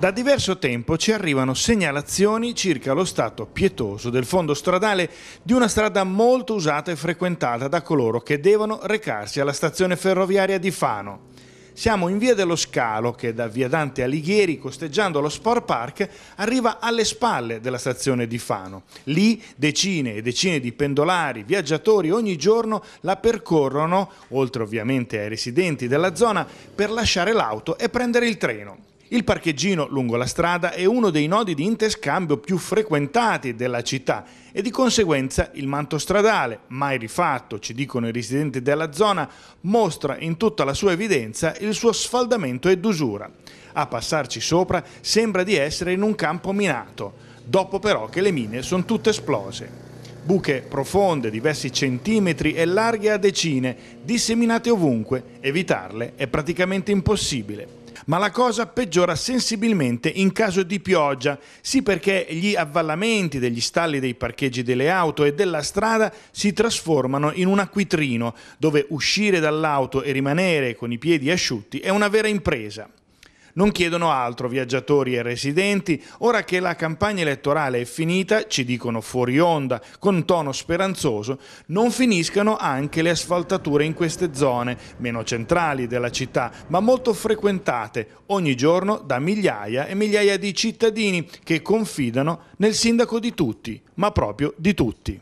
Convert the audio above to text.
Da diverso tempo ci arrivano segnalazioni circa lo stato pietoso del fondo stradale di una strada molto usata e frequentata da coloro che devono recarsi alla stazione ferroviaria di Fano. Siamo in via dello Scalo che da via Dante Alighieri, costeggiando lo Sport Park, arriva alle spalle della stazione di Fano. Lì decine e decine di pendolari, viaggiatori ogni giorno la percorrono, oltre ovviamente ai residenti della zona, per lasciare l'auto e prendere il treno. Il parcheggino lungo la strada è uno dei nodi di interscambio più frequentati della città e di conseguenza il manto stradale, mai rifatto, ci dicono i residenti della zona, mostra in tutta la sua evidenza il suo sfaldamento ed usura. A passarci sopra sembra di essere in un campo minato, dopo però che le mine sono tutte esplose. Buche profonde, diversi centimetri e larghe a decine, disseminate ovunque, evitarle è praticamente impossibile ma la cosa peggiora sensibilmente in caso di pioggia, sì perché gli avvallamenti degli stalli dei parcheggi delle auto e della strada si trasformano in un acquitrino, dove uscire dall'auto e rimanere con i piedi asciutti è una vera impresa. Non chiedono altro viaggiatori e residenti, ora che la campagna elettorale è finita, ci dicono fuori onda, con tono speranzoso, non finiscano anche le asfaltature in queste zone, meno centrali della città, ma molto frequentate ogni giorno da migliaia e migliaia di cittadini che confidano nel sindaco di tutti, ma proprio di tutti.